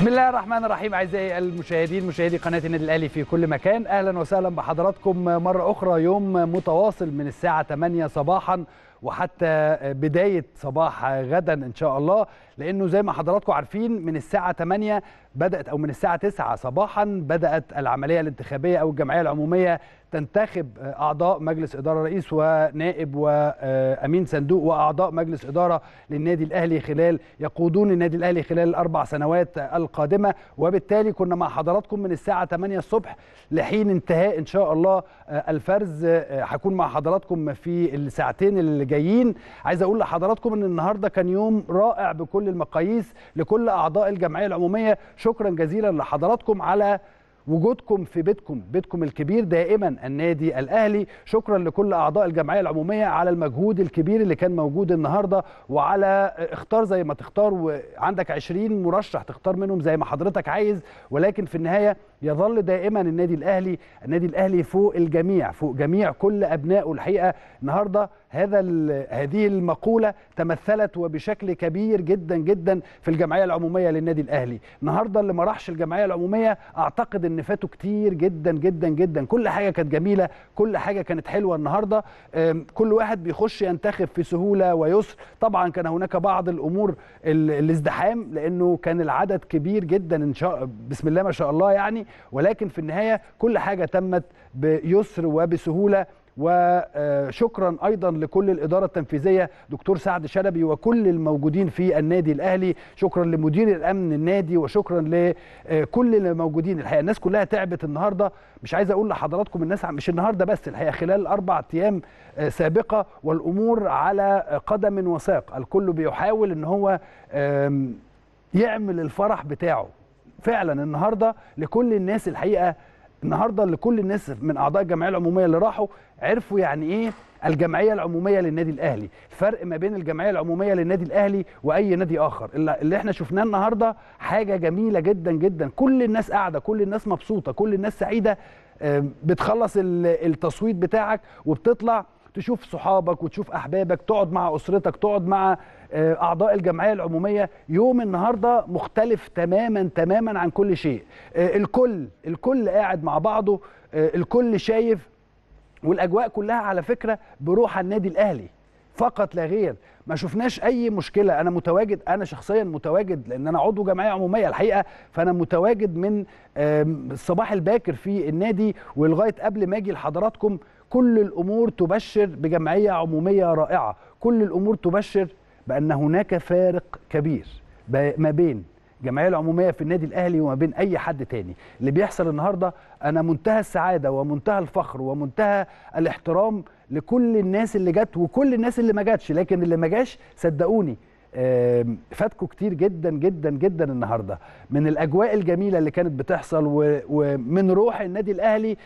بسم الله الرحمن الرحيم اعزائي المشاهدين مشاهدي قناه النادي الاهلي في كل مكان اهلا وسهلا بحضراتكم مره اخرى يوم متواصل من الساعه 8 صباحا وحتى بداية صباح غدا إن شاء الله لأنه زي ما حضراتكم عارفين من الساعة 8 بدأت أو من الساعة 9 صباحا بدأت العملية الانتخابية أو الجمعية العمومية تنتخب اعضاء مجلس اداره رئيس ونائب وامين صندوق واعضاء مجلس اداره للنادي الاهلي خلال يقودون النادي الاهلي خلال الاربع سنوات القادمه وبالتالي كنا مع حضراتكم من الساعه 8 الصبح لحين انتهاء ان شاء الله الفرز هكون مع حضراتكم في الساعتين اللي جايين عايز اقول لحضراتكم ان النهارده كان يوم رائع بكل المقاييس لكل اعضاء الجمعيه العموميه شكرا جزيلا لحضراتكم على وجودكم في بيتكم بيتكم الكبير دائما النادي الاهلي شكرا لكل اعضاء الجمعيه العموميه على المجهود الكبير اللي كان موجود النهارده وعلى اختار زي ما تختار وعندك 20 مرشح تختار منهم زي ما حضرتك عايز ولكن في النهايه يظل دائما النادي الاهلي النادي الاهلي فوق الجميع فوق جميع كل ابنائه الحقيقه النهارده هذا هذه المقوله تمثلت وبشكل كبير جدا جدا في الجمعيه العموميه للنادي الاهلي النهارده اللي ما راحش الجمعيه العموميه اعتقد ان فاتوا كتير جدا جدا جدا كل حاجه كانت جميله كل حاجه كانت حلوه النهارده كل واحد بيخش ينتخب في سهوله ويسر طبعا كان هناك بعض الامور الازدحام لانه كان العدد كبير جدا ان شاء بسم الله ما شاء الله يعني ولكن في النهايه كل حاجه تمت بيسر وبسهوله وشكرا ايضا لكل الاداره التنفيذيه دكتور سعد شلبي وكل الموجودين في النادي الاهلي شكرا لمدير الامن النادي وشكرا لكل اللي موجودين الحقيقه الناس كلها تعبت النهارده مش عايز اقول لحضراتكم الناس مش النهارده بس الحقيقه خلال اربع ايام آه، سابقه والامور على قدم وساق الكل بيحاول ان هو يعمل الفرح بتاعه فعلا النهارده لكل الناس الحقيقه النهارده اللي كل الناس من اعضاء الجمعيه العموميه اللي راحوا عرفوا يعني ايه الجمعيه العموميه للنادي الاهلي فرق ما بين الجمعيه العموميه للنادي الاهلي واي نادي اخر اللي احنا شفناه النهارده حاجه جميله جدا جدا كل الناس قاعده كل الناس مبسوطه كل الناس سعيده بتخلص التصويت بتاعك وبتطلع تشوف صحابك وتشوف احبابك تقعد مع اسرتك تقعد مع آه، اعضاء الجمعيه العموميه يوم النهارده مختلف تماما تماما عن كل شيء آه، الكل الكل قاعد مع بعضه آه، الكل شايف والاجواء كلها على فكره بروح النادي الاهلي فقط لا غير ما شفناش اي مشكله انا متواجد انا شخصيا متواجد لان انا عضو جمعيه عموميه الحقيقه فانا متواجد من الصباح الباكر في النادي ولغايه قبل ما اجي لحضراتكم كل الامور تبشر بجمعيه عموميه رائعه كل الامور تبشر بان هناك فارق كبير ما بين الجمعيه العموميه في النادي الاهلي وما بين اي حد تاني اللي بيحصل النهارده انا منتهى السعاده ومنتهى الفخر ومنتهى الاحترام لكل الناس اللي جت وكل الناس اللي ما جاتش لكن اللي ما جاش صدقوني فاتكوا كتير جدا جدا جدا النهارده من الاجواء الجميله اللي كانت بتحصل ومن روح النادي الاهلي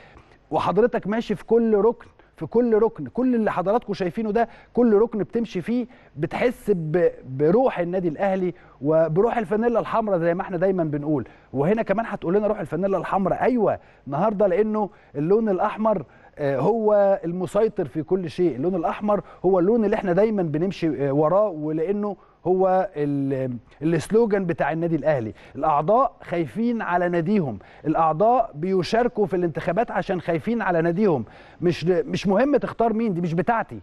وحضرتك ماشي في كل ركن في كل ركن كل اللي حضراتكم شايفينه ده كل ركن بتمشي فيه بتحس بروح النادي الاهلي وبروح الفانيلا الحمراء زي ما احنا دايما بنقول وهنا كمان هتقول لنا روح الفانيلا الحمراء ايوه النهارده لانه اللون الاحمر آه، هو المسيطر في كل شيء اللون الاحمر هو اللون اللي احنا دايما بنمشي آه، وراه ولانه هو السلوجان بتاع النادي الاهلي الاعضاء خايفين على ناديهم الاعضاء بيشاركوا في الانتخابات عشان خايفين على ناديهم مش مش مهم تختار مين دي مش بتاعتي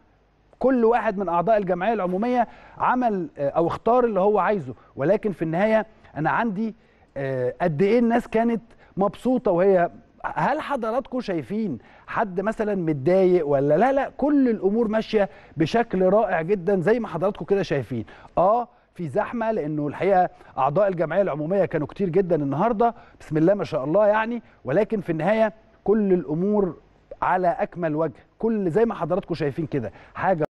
كل واحد من اعضاء الجمعيه العموميه عمل آه، او اختار اللي هو عايزه ولكن في النهايه انا عندي آه، قد ايه الناس كانت مبسوطه وهي هل حضراتكم شايفين حد مثلا متضايق ولا لا لا كل الامور ماشيه بشكل رائع جدا زي ما حضراتكم كده شايفين اه في زحمه لانه الحقيقه اعضاء الجمعيه العموميه كانوا كتير جدا النهارده بسم الله ما شاء الله يعني ولكن في النهايه كل الامور على اكمل وجه كل زي ما حضراتكم شايفين كده حاجه